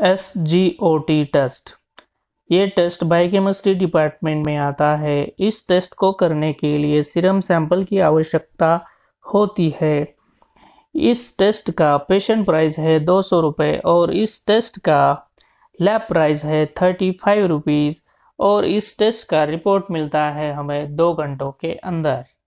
S G O T test ये test biochemistry department में आता है इस टेस्ट को करने के लिए सीरम सैंपल की आवश्यकता होती है इस टेस्ट का पेशेंट प्राइस है दो सौ रुपये और इस टेस्ट का लैब प्राइस है थर्टी फाइव रुपीज़ और इस टेस्ट का रिपोर्ट मिलता है हमें दो घंटों के अंदर